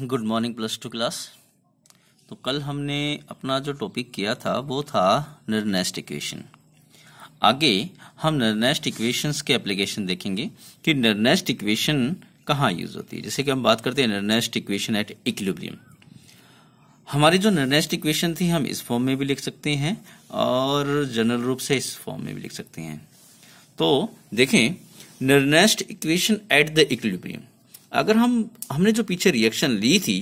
good morning plus two class तो कल हमने अपना जो टॉपिक किया था वो था निर्नेस्ट इक्वेशन आगे हम निर्नेस्ट इक्वेशंस के एप्लीकेशन देखेंगे कि निर्नेस्ट इक्वेशन कहाँ यूज होती है जैसे कि हम बात करते हैं निर्नेस्ट इक्वेशन एट इक्लिब्रियम हमारी जो निर्नेस्ट इक्वेशन थी हम इस फॉर्म में भी लिख सकते हैं और जनरल रूप से इस फॉर्म में भी लिख सकते हैं तो देखें Nernst equation at the equilibrium अगर हम हमने जो पीछे रिएक्शन ली थी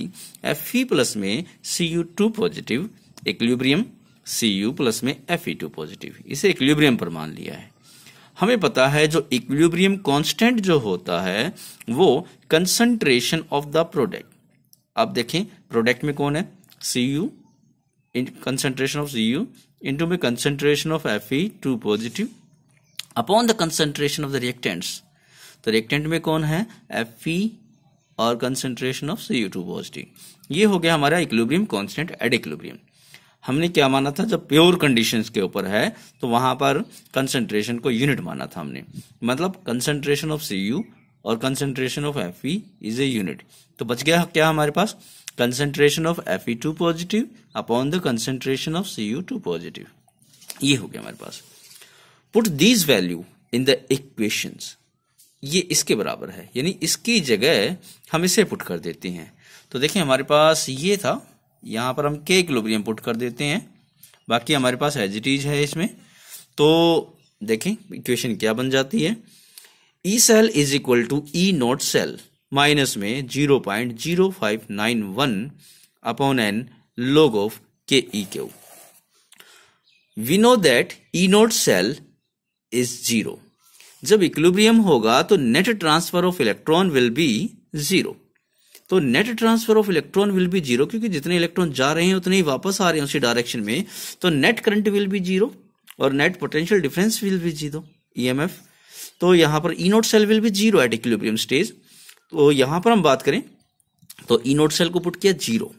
एफ प्लस में C two positive equilibrium C plus में एफ ई टू पॉजिटिव इसे इक्लिब्रियम पर मान लिया है हमें पता है जो इक्विलिब्रियम कांस्टेंट जो होता है वो कंसंट्रेशन ऑफ द प्रोडक्ट आप देखें प्रोडक्ट में कौन है C U concentration of C U into में concentration of F E two positive upon the concentration of the reactants तो रिएक्टेंट में कौन है एफ ई और concentration of C U two positive ये हो गया हमारा इक्लोब्रियम कांस्टेंट एड इक्विलिब्रियम हमने क्या माना था जब प्योर कंडीशंस के ऊपर है तो वहां पर कंसेंट्रेशन को यूनिट माना था हमने मतलब कंसेंट्रेशन ऑफ सी और concentration of F is a unit तो बच गया क्या हमारे पास concentration of F two positive upon the concentration of C two positive ये हो गया हमारे पास put these value in the equations ये इसके बराबर है यानी इसकी जगह हम इसे पुट कर देते हैं तो देखिए हमारे पास ये था यहाँ पर हम के इक्लोब्रियम पुट कर देते हैं बाकी हमारे पास एज इट इज है इसमें तो देखें इक्वेशन क्या बन जाती है E cell is equal to E not cell minus में zero point zero five nine one upon N of K E Q we know that E not cell is zero जब इक्लिब्रियम होगा तो net transfer of electron will be zero तो net transfer of electron will be zero क्योंकि जितने electron जा रहे हैं उतने ही वापस आ रहे हैं उसी डायरेक्शन में तो net current will be zero और net potential difference will be zero EMF तो यहां पर E not cell will be zero at equilibrium stage तो यहां पर हम बात करें तो ई नोट सेल को पुट किया जीरो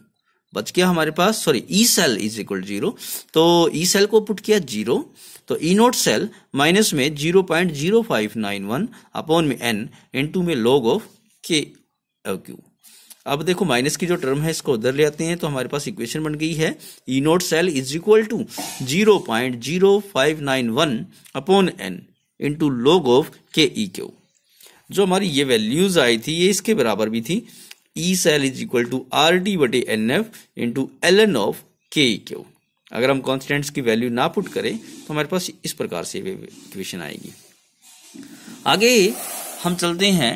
बच गया हमारे पास sorry E cell is equal zero तो ई e सेल को पुट किया जीरो तो ई नोट सेल माइनस में zero point zero five nine one upon में एन इन टू में लॉग ऑफ के क्यू अब देखो माइनस की जो टर्म है इसको उधर ले आते हैं तो हमारे पास इक्वेशन बन गई है E not cell is equal to zero point zero five nine one upon N into log of K E Q जो हमारी ये वैल्यूज आई थी ये इसके बराबर भी थी E cell is equal to R D बटे N F into L N of K Q अगर हम कॉन्स्टेंट्स की वैल्यू ना पुट करें तो हमारे पास इस प्रकार से इक्वेशन आएगी आगे हम चलते हैं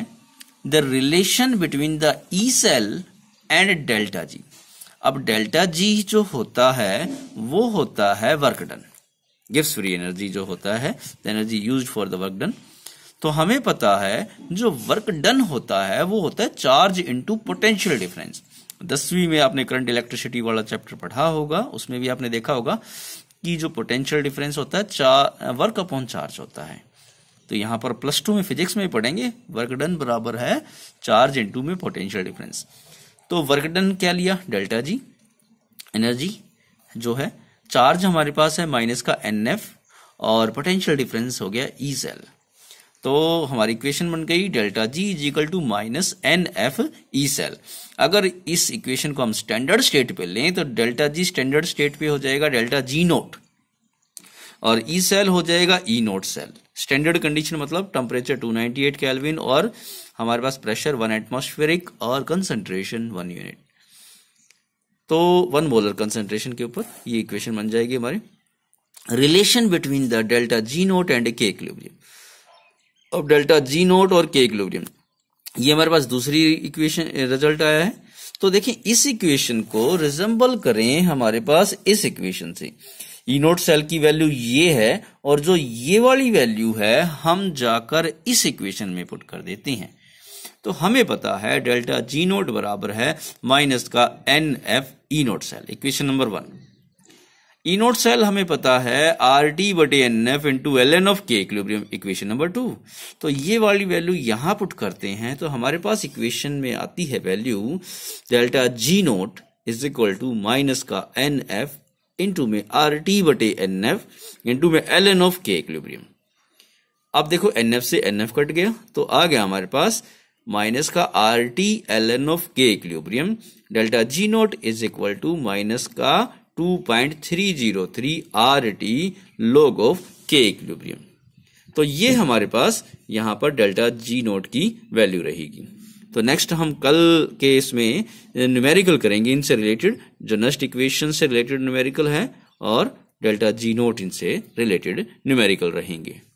the relation between the E cell and delta G अब डेल्टा जी जो होता है वो होता है work done gives free energy जो होता है the energy use for the work done तो हमें पता है जो वर्क डन होता है वो होता है चार्ज इंटू पोटेंशियल डिफरेंस दसवीं में आपने करंट इलेक्ट्रिसिटी वाला चैप्टर पढ़ा होगा उसमें भी आपने देखा होगा कि जो पोटेंशियल डिफरेंस होता है चार वर्क अपॉन चार्ज होता है तो यहां पर प्लस टू में फिजिक्स में पढ़ेंगे वर्क डन बराबर है चार्ज इंटू में पोटेंशियल डिफरेंस तो वर्क डन क्या लिया डेल्टा जी एनर्जी जो है चार्ज हमारे पास है माइनस का एन एफ और पोटेंशियल डिफरेंस हो गया ई e सेल तो हमारी इक्वेशन बन गई delta G is equal to minus N F E cell अगर इस इक्वेशन को हम स्टैंडर्ड स्टेट पे लें तो डेल्टा जी स्टैंडर्ड स्टेट पे हो जाएगा डेल्टा जी नोट और ई e सेल हो जाएगा E not cell standard condition मतलब टेम्परेचर 298 केल्विन और हमारे पास प्रेशर वन एटमोस्फेरिक और कंसंट्रेशन वन यूनिट तो वन मोलर कंसंट्रेशन के ऊपर ये इक्वेशन बन जाएगी हमारी relation between the delta G not and K equilibrium of delta G not और के इक्विलिब्रियम ये हमारे पास दूसरी इक्वेशन रिजल्ट आया है तो देखिए इस इक्वेशन को रिजेंबल करें हमारे पास इस इक्वेशन से ई नोट सेल की वैल्यू ये है और जो ये वाली वैल्यू है हम जाकर इस इक्वेशन में पुट कर देते हैं तो हमें पता है डेल्टा जी नोट बराबर है माइनस का N F E not cell equation number one E not cell हमें पता है आर डी बटे N F into L N of K equilibrium equation number two तो ये वाली वैल्यू यहां पुट करते हैं तो हमारे पास इक्वेशन में आती है value delta G not is equal to minus का एन एफ इंटू में आर टी बटे एन एफ इंटू में L N of K equilibrium अब देखो एन एफ से एन एफ कट गया तो आ गया हमारे पास माइनस का R T L N of K equilibrium delta G not is equal to minus का 2.303 RT log of K equilibrium तो ये हमारे पास यहां पर डेल्टा जी नोट की वैल्यू रहेगी तो नेक्स्ट हम कल के इसमें न्यूमेरिकल करेंगे इनसे रिलेटेड जो नस्ट इक्वेशन से रिलेटेड न्यूमेरिकल है और डेल्टा जी नोट इनसे रिलेटेड न्यूमेरिकल रहेंगे